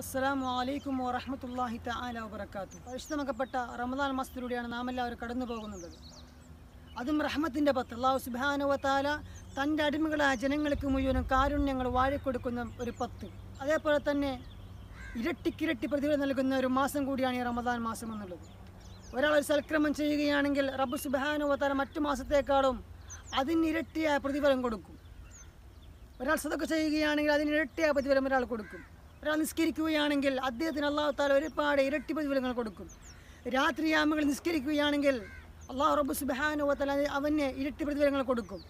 അസ്സാം വലൈക്കും വറഹമത്തല്ലാഹി താല വബർക്കാത്തു പരിശുദ്ധമാക്കപ്പെട്ട റമദാൻ മാസത്തിലൂടെയാണ് നാം എല്ലാവരും കടന്നു പോകുന്നത് അതും റഹ്മത്തിൻ്റെ പത്ത് അള്ളാഹു സുബാനുവ താല തൻ്റെ അടിമകളായ ജനങ്ങൾക്ക് മുഴുവനും കാരുണ്യങ്ങൾ വാഴിക്കൊടുക്കുന്ന ഒരു പത്ത് അതേപോലെ തന്നെ ഇരട്ടിക്കിരട്ടി പ്രതിഫലം നൽകുന്ന ഒരു മാസം കൂടിയാണ് ഈ റമദാൻ മാസം എന്നുള്ളത് ഒരാൾ ഒരു സൽക്രമം ചെയ്യുകയാണെങ്കിൽ റബ്ബ് സുബാനുവ താല മറ്റു മാസത്തേക്കാളും അതിനിരട്ടിയായ പ്രതിഫലം കൊടുക്കും ഒരാൾ സതൊക്കെ ചെയ്യുകയാണെങ്കിൽ അതിനിരട്ടിയായ പ്രതിഫലം ഒരാൾ കൊടുക്കും ഒരാൾ നിസ്കരിക്കുകയാണെങ്കിൽ അദ്ദേഹത്തിന് അള്ളാഹു താല ഒരുപാട് ഇരട്ടി പ്രതിഫലങ്ങൾ കൊടുക്കും രാത്രിയാമകൾ നിസ്കരിക്കുകയാണെങ്കിൽ അള്ളാഹു റബ്ബു സുബാനുവത്തല അവന് ഇരട്ടി പ്രതിഫലങ്ങൾ കൊടുക്കും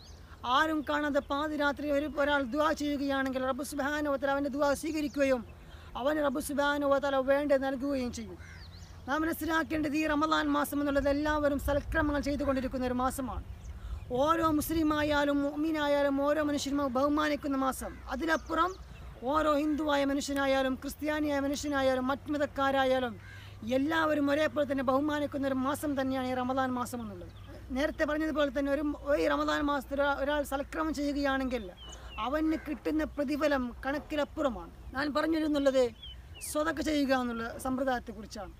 ആരും കാണാതെ പാതിരാത്രി ഒരു ഒരാൾ ദുവാ ചെയ്യുകയാണെങ്കിൽ റബ്ബു സുബാനുവത്തല അവൻ്റെ ദുവാ സ്വീകരിക്കുകയും അവന് റബ്ബു സുബാനുവത്തല വേണ്ടത് നൽകുകയും ചെയ്യും നാം മനസ്സിലാക്കേണ്ടത് ഈ റമദാൻ മാസം എന്നുള്ളത് എല്ലാവരും സൽക്രമങ്ങൾ ചെയ്തുകൊണ്ടിരിക്കുന്ന ഒരു മാസമാണ് ഓരോ മുസ്ലിമായാലും മൊമീനായാലും ഓരോ മനുഷ്യരും ബഹുമാനിക്കുന്ന മാസം അതിനപ്പുറം ഓരോ ഹിന്ദുവായ മനുഷ്യനായാലും ക്രിസ്ത്യാനിയായ മനുഷ്യനായാലും മറ്റുമതക്കാരായാലും എല്ലാവരും ഒരേപോലെ തന്നെ ബഹുമാനിക്കുന്ന ഒരു മാസം തന്നെയാണ് ഈ റമദാൻ മാസം എന്നുള്ളത് നേരത്തെ പറഞ്ഞതുപോലെ തന്നെ ഒരു ഈ റമദാൻ മാസത്തിൽ ഒരാൾ സൽക്രമം ചെയ്യുകയാണെങ്കിൽ അവന് കിട്ടുന്ന പ്രതിഫലം കണക്കിലപ്പുറമാണ് ഞാൻ പറഞ്ഞിരുന്നുള്ളത് സ്വതക്ക ചെയ്യുക എന്നുള്ള സമ്പ്രദായത്തെക്കുറിച്ചാണ്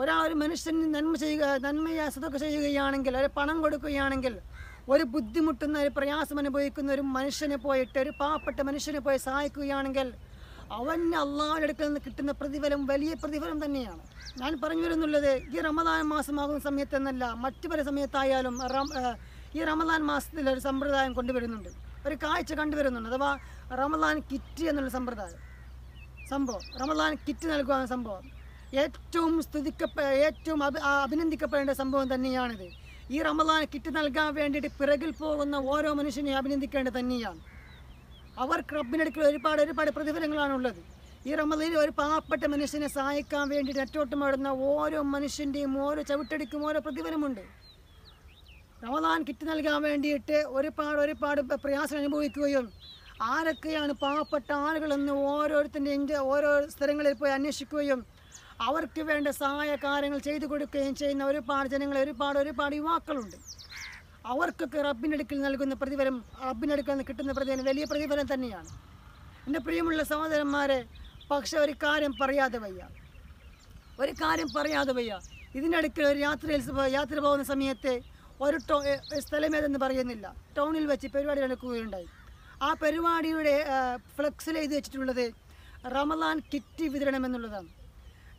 ഒരാൾ ഒരു മനുഷ്യന് നന്മ ചെയ്യുക നന്മയെ സ്വതക്ക ചെയ്യുകയാണെങ്കിൽ അവരെ പണം കൊടുക്കുകയാണെങ്കിൽ ഒരു ബുദ്ധിമുട്ടുന്ന ഒരു പ്രയാസം അനുഭവിക്കുന്ന ഒരു മനുഷ്യനെ പോയിട്ട് ഒരു പാവപ്പെട്ട മനുഷ്യനെ പോയി സഹായിക്കുകയാണെങ്കിൽ അവന് അള്ളാഹുവിൻ്റെ നിന്ന് കിട്ടുന്ന പ്രതിഫലം വലിയ പ്രതിഫലം തന്നെയാണ് ഞാൻ പറഞ്ഞു വരുന്നുള്ളത് ഈ റമദാൻ മാസമാകുന്ന സമയത്തെന്നല്ല മറ്റു പല സമയത്തായാലും ഈ റമദാൻ മാസത്തിൽ ഒരു സമ്പ്രദായം കൊണ്ടുവരുന്നുണ്ട് ഒരു കാഴ്ച കണ്ടുവരുന്നുണ്ട് അഥവാ റമദാൻ കിറ്റ് എന്നുള്ള സമ്പ്രദായം സംഭവം റമദാൻ കിറ്റ് നൽകുക സംഭവം ഏറ്റവും സ്തുതിക്കപ്പെ ഏറ്റവും അഭിനന്ദിക്കപ്പെടേണ്ട സംഭവം തന്നെയാണിത് ഈ റമലാൻ കിറ്റ് നൽകാൻ വേണ്ടിയിട്ട് പിറകിൽ പോകുന്ന ഓരോ മനുഷ്യനെ അഭിനന്ദിക്കേണ്ടത് തന്നെയാണ് അവർ റബ്ബിനടുക്കൽ ഒരുപാട് ഒരുപാട് ഉള്ളത് ഈ റമലയിൽ ഒരു പാവപ്പെട്ട മനുഷ്യനെ സഹായിക്കാൻ വേണ്ടി നെറ്റോട്ടമാടുന്ന ഓരോ മനുഷ്യൻ്റെയും ഓരോ ചവിട്ടടിക്കും ഓരോ പ്രതിഫലമുണ്ട് റമലാൻ കിറ്റ് നൽകാൻ വേണ്ടിയിട്ട് ഒരുപാട് ഒരുപാട് പ്രയാസം അനുഭവിക്കുകയും ആരൊക്കെയാണ് പാവപ്പെട്ട ആളുകളെന്ന് ഓരോരുത്തൻ്റെ ഓരോ സ്ഥലങ്ങളിൽ പോയി അന്വേഷിക്കുകയും അവർക്ക് വേണ്ട സഹായ കാര്യങ്ങൾ ചെയ്തു കൊടുക്കുകയും ചെയ്യുന്ന ഒരുപാട് ജനങ്ങൾ ഒരുപാട് ഒരുപാട് യുവാക്കളുണ്ട് അവർക്കൊക്കെ റബ്ബിനടുക്കിൽ നൽകുന്ന പ്രതിഫലം റബ്ബിനടുക്കിൽ നിന്ന് കിട്ടുന്ന പ്രതിഫലം വലിയ പ്രതിഫലം തന്നെയാണ് എൻ്റെ പ്രിയമുള്ള സഹോദരന്മാരെ പക്ഷെ ഒരു കാര്യം പറയാതെ വയ്യ ഒരു കാര്യം പറയാതെ വയ്യ ഇതിൻ്റെ ഒരു യാത്രയിൽ യാത്ര പോകുന്ന സമയത്ത് ഒരു ടോ സ്ഥലമേതെന്ന് പറയുന്നില്ല ടൗണിൽ വെച്ച് പരിപാടി നടക്കുകയുണ്ടായി ആ പരിപാടിയുടെ ഫ്ലെക്സിൽ എഴുതി വെച്ചിട്ടുള്ളത് റമദാൻ കിറ്റ് വിതരണം എന്നുള്ളതാണ്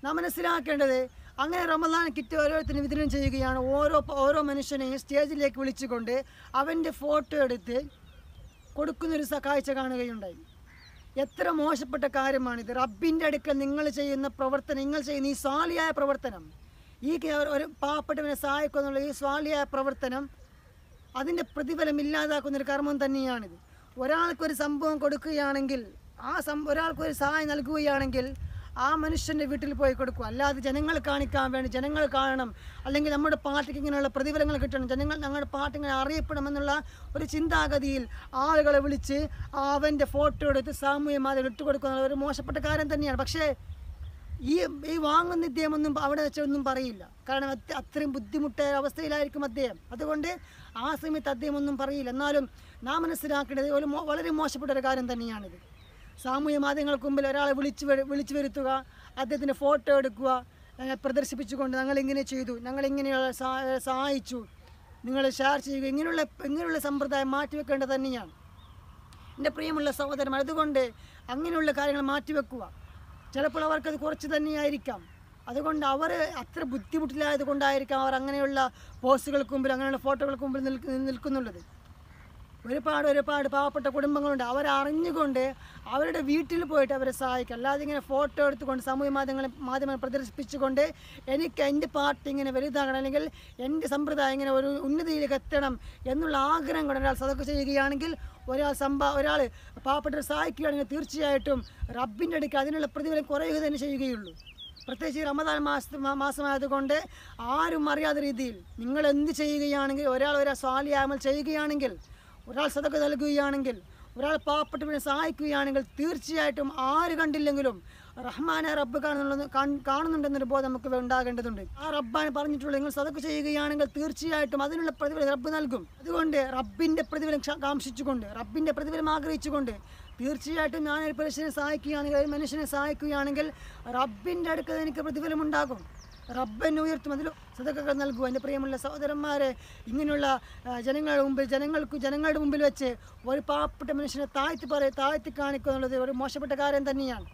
നാം മനസ്സിലാക്കേണ്ടത് അങ്ങനെ റമദാൻ കിറ്റ് ഓരോരുത്തരും വിതരണം ചെയ്യുകയാണ് ഓരോ ഓരോ മനുഷ്യനെയും സ്റ്റേജിലേക്ക് വിളിച്ചുകൊണ്ട് അവൻ്റെ ഫോട്ടോ എടുത്ത് കൊടുക്കുന്നൊരു സഹായിച്ച കാണുകയുണ്ടായി എത്ര മോശപ്പെട്ട കാര്യമാണിത് റബ്ബിൻ്റെ അടുക്കൽ നിങ്ങൾ ചെയ്യുന്ന പ്രവർത്തനം നിങ്ങൾ ചെയ്യുന്ന ഈ സ്വാലിയായ പ്രവർത്തനം ഈ ഒരു പാവപ്പെട്ടവനെ സഹായിക്കുക എന്നുള്ള ഈ സ്വാലിയായ പ്രവർത്തനം അതിൻ്റെ പ്രതിഫലം ഇല്ലാതാക്കുന്നൊരു കർമ്മം തന്നെയാണിത് ഒരാൾക്കൊരു സംഭവം കൊടുക്കുകയാണെങ്കിൽ ആ സം ഒരാൾക്കൊരു സഹായം നൽകുകയാണെങ്കിൽ ആ മനുഷ്യൻ്റെ വീട്ടിൽ പോയി കൊടുക്കും അല്ലാതെ ജനങ്ങൾ കാണിക്കാൻ വേണ്ടി ജനങ്ങൾ കാണണം അല്ലെങ്കിൽ നമ്മുടെ പാർട്ടിക്ക് ഇങ്ങനെയുള്ള പ്രതിഫലങ്ങൾ കിട്ടണം ജനങ്ങൾ ഞങ്ങളുടെ പാർട്ടി ഇങ്ങനെ അറിയപ്പെടുമെന്നുള്ള ഒരു ചിന്താഗതിയിൽ ആളുകളെ വിളിച്ച് അവൻ്റെ ഫോട്ടോ എടുത്ത് സാമൂഹ്യ മാധ്യമം ഇട്ടുകൊടുക്കുന്ന ഒരു മോശപ്പെട്ട കാര്യം തന്നെയാണ് പക്ഷേ ഈ ഈ വാങ്ങുന്ന ഇദ്ദേഹമൊന്നും ഒന്നും അവിടെ വെച്ചൊന്നും പറയില്ല കാരണം അത്രയും ബുദ്ധിമുട്ടായ അവസ്ഥയിലായിരിക്കും അദ്ദേഹം അതുകൊണ്ട് ആ സമയത്ത് അദ്ദേഹം ഒന്നും പറയില്ല എന്നാലും നാം മനസ്സിലാക്കേണ്ടത് ഒരു വളരെ മോശപ്പെട്ട ഒരു കാര്യം തന്നെയാണിത് സാമൂഹ്യ മാധ്യമങ്ങൾക്ക് മുമ്പിൽ ഒരാളെ വിളിച്ച് വിളിച്ചു വരുത്തുക അദ്ദേഹത്തിൻ്റെ ഫോട്ടോ എടുക്കുക പ്രദർശിപ്പിച്ചുകൊണ്ട് ഞങ്ങളിങ്ങനെ ചെയ്തു ഞങ്ങളിങ്ങനെയുള്ള സഹായിച്ചു നിങ്ങൾ ഷെയർ ചെയ്യുക ഇങ്ങനെയുള്ള ഇങ്ങനെയുള്ള സമ്പ്രദായം മാറ്റിവെക്കേണ്ടത് തന്നെയാണ് എൻ്റെ പ്രിയമുള്ള സഹോദരൻ അതുകൊണ്ട് അങ്ങനെയുള്ള കാര്യങ്ങൾ മാറ്റിവെക്കുക ചിലപ്പോൾ അവർക്കത് കുറച്ച് തന്നെയായിരിക്കാം അതുകൊണ്ട് അവർ അത്ര ബുദ്ധിമുട്ടിലായത് കൊണ്ടായിരിക്കാം അവർ അങ്ങനെയുള്ള പോസ്റ്റുകൾക്ക് മുമ്പിൽ അങ്ങനെയുള്ള ഫോട്ടോകൾക്ക് മുമ്പിൽ നിൽക്കുന്നുള്ളത് ഒരുപാട് ഒരുപാട് പാവപ്പെട്ട കുടുംബങ്ങളുണ്ട് അവരറിഞ്ഞുകൊണ്ട് അവരുടെ വീട്ടിൽ പോയിട്ട് അവരെ സഹായിക്കുക അല്ലാതെ ഇങ്ങനെ ഫോട്ടോ എടുത്തുകൊണ്ട് സമൂഹ മാധ്യമങ്ങളെ മാധ്യമങ്ങൾ പ്രദർശിപ്പിച്ചുകൊണ്ട് എനിക്ക് എൻ്റെ പാർട്ടി ഇങ്ങനെ വലുതാകണം അല്ലെങ്കിൽ എൻ്റെ സമ്പ്രദായം ഇങ്ങനെ ഒരു ഉന്നതിയിലേക്ക് എത്തണം എന്നുള്ള ആഗ്രഹം കൊണ്ട് ഒരാൾ സതൊക്കെ ചെയ്യുകയാണെങ്കിൽ ഒരാൾ സംഭാ ഒരാൾ പാവപ്പെട്ടവർ സഹായിക്കുകയാണെങ്കിൽ തീർച്ചയായിട്ടും റബ്ബിൻ്റെ അടുക്ക് അതിനുള്ള പ്രതിഫലം കുറയുക തന്നെ ചെയ്യുകയുള്ളൂ പ്രത്യേകിച്ച് റമദാൻ മാസ മാസമായതുകൊണ്ട് ആരും അറിയാത്ത രീതിയിൽ നിങ്ങൾ എന്ത് ചെയ്യുകയാണെങ്കിൽ ഒരാൾ ഒരാൾ സ്വാലിയാമൽ ചെയ്യുകയാണെങ്കിൽ ഒരാൾ സതക നൽകുകയാണെങ്കിൽ ഒരാൾ പാവപ്പെട്ടവനെ സഹായിക്കുകയാണെങ്കിൽ തീർച്ചയായിട്ടും ആര് കണ്ടില്ലെങ്കിലും ആ റബ്ബ് കാണുന്നുള്ള കാണുന്നുണ്ടെന്നൊരു ബോധം നമുക്ക് ഉണ്ടാകേണ്ടതുണ്ട് ആ റബ്ബാൻ പറഞ്ഞിട്ടുള്ള നിങ്ങൾ സതക്ക് ചെയ്യുകയാണെങ്കിൽ തീർച്ചയായിട്ടും അതിനുള്ള പ്രതിഫലം റബ്ബ് നൽകും അതുകൊണ്ട് റബ്ബിൻ്റെ പ്രതിഫലം കാംക്ഷിച്ചുകൊണ്ട് റബ്ബിൻ്റെ പ്രതിഫലം ആഗ്രഹിച്ചുകൊണ്ട് തീർച്ചയായിട്ടും ഞാൻ ഒരു പുരുഷനെ സഹായിക്കുകയാണെങ്കിൽ ഒരു മനുഷ്യനെ സഹായിക്കുകയാണെങ്കിൽ റബ്ബിൻ്റെ അടുക്കൽ എനിക്ക് പ്രതിഫലം ഉണ്ടാകും റബ്ബനെ ഉയർത്തും സദക്കകൾ നൽകും എൻ്റെ പ്രിയമുള്ള സഹോദരന്മാരെ ഇങ്ങനെയുള്ള ജനങ്ങളുടെ മുമ്പിൽ ജനങ്ങൾക്ക് ജനങ്ങളുടെ മുമ്പിൽ വെച്ച് ഒരു പാവപ്പെട്ട മനുഷ്യനെ താഴ്ത്തി പറയും താഴ്ത്തി കാണിക്കുക എന്നുള്ളത് ഒരു മോശപ്പെട്ട കാര്യം തന്നെയാണ്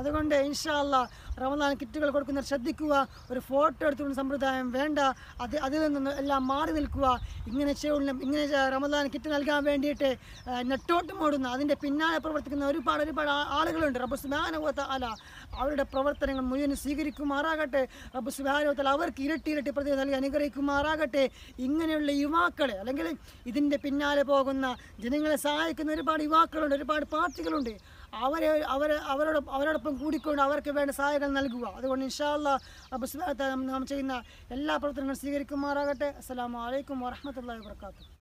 അതുകൊണ്ട് ഇൻഷാല്ല റമദാൻ കിറ്റുകൾ കൊടുക്കുന്നവർ ശ്രദ്ധിക്കുക ഒരു ഫോട്ടോ എടുത്തുകൊണ്ട് സമ്പ്രദായം വേണ്ട അത് അതിൽ നിന്ന് എല്ലാം മാറി നിൽക്കുക ഇങ്ങനെ ചെയ്യുന്ന ഇങ്ങനെ റമദാൻ കിറ്റ് നൽകാൻ വേണ്ടിയിട്ട് നെട്ടോട്ട് ഓടുന്ന അതിൻ്റെ പിന്നാലെ പ്രവർത്തിക്കുന്ന ഒരുപാട് ഒരുപാട് ആളുകളുണ്ട് റബ്ബു സുബാനുവത്ത അല അവരുടെ പ്രവർത്തനങ്ങൾ മുഴുവൻ സ്വീകരിക്കുമാറാകട്ടെ റബ്ബു സുബാനുവത്തല അവർക്ക് ഇരട്ടി ഇരട്ടി പ്രതി നൽകി അനുഗ്രഹിക്കുമാറാകട്ടെ ഇങ്ങനെയുള്ള യുവാക്കളെ അല്ലെങ്കിൽ ഇതിൻ്റെ പിന്നാലെ പോകുന്ന ജനങ്ങളെ സഹായിക്കുന്ന ഒരുപാട് യുവാക്കളുണ്ട് ഒരുപാട് പാർട്ടികളുണ്ട് അവരെ അവർ അവരോട് അവരോടൊപ്പം കൂടിക്കൊണ്ട് അവർക്ക് വേണ്ട സഹായങ്ങൾ നൽകുക അതുകൊണ്ട് ഇൻഷാല്ല നാം ചെയ്യുന്ന എല്ലാ പ്രവർത്തനങ്ങളും സ്വീകരിക്കുമാറാകട്ടെ അസ്സാം വലൈക്കും വാഹമത്തല്ലാ വർക്കാത്തു